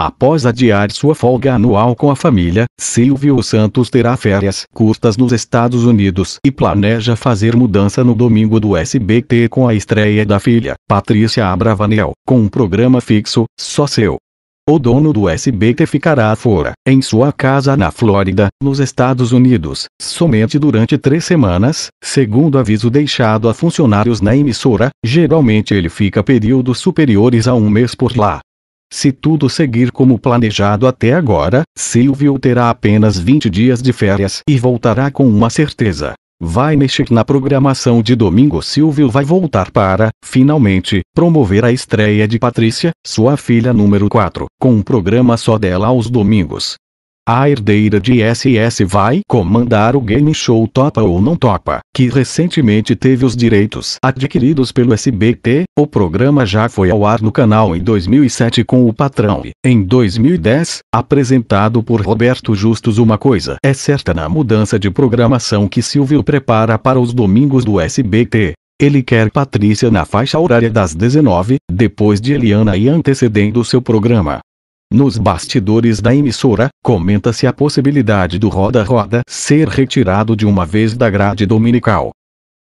Após adiar sua folga anual com a família, Silvio Santos terá férias curtas nos Estados Unidos e planeja fazer mudança no domingo do SBT com a estreia da filha, Patrícia Abravanel, com um programa fixo, só seu. O dono do SBT ficará fora, em sua casa na Flórida, nos Estados Unidos, somente durante três semanas, segundo aviso deixado a funcionários na emissora, geralmente ele fica períodos superiores a um mês por lá. Se tudo seguir como planejado até agora, Silvio terá apenas 20 dias de férias e voltará com uma certeza. Vai mexer na programação de domingo. Silvio vai voltar para, finalmente, promover a estreia de Patrícia, sua filha número 4, com um programa só dela aos domingos. A herdeira de SS vai comandar o game show Topa ou Não Topa, que recentemente teve os direitos adquiridos pelo SBT. O programa já foi ao ar no canal em 2007 com o Patrão e, em 2010, apresentado por Roberto Justus. Uma coisa é certa na mudança de programação que Silvio prepara para os domingos do SBT. Ele quer Patrícia na faixa horária das 19, depois de Eliana e antecedendo seu programa. Nos bastidores da emissora, comenta-se a possibilidade do Roda Roda ser retirado de uma vez da grade dominical.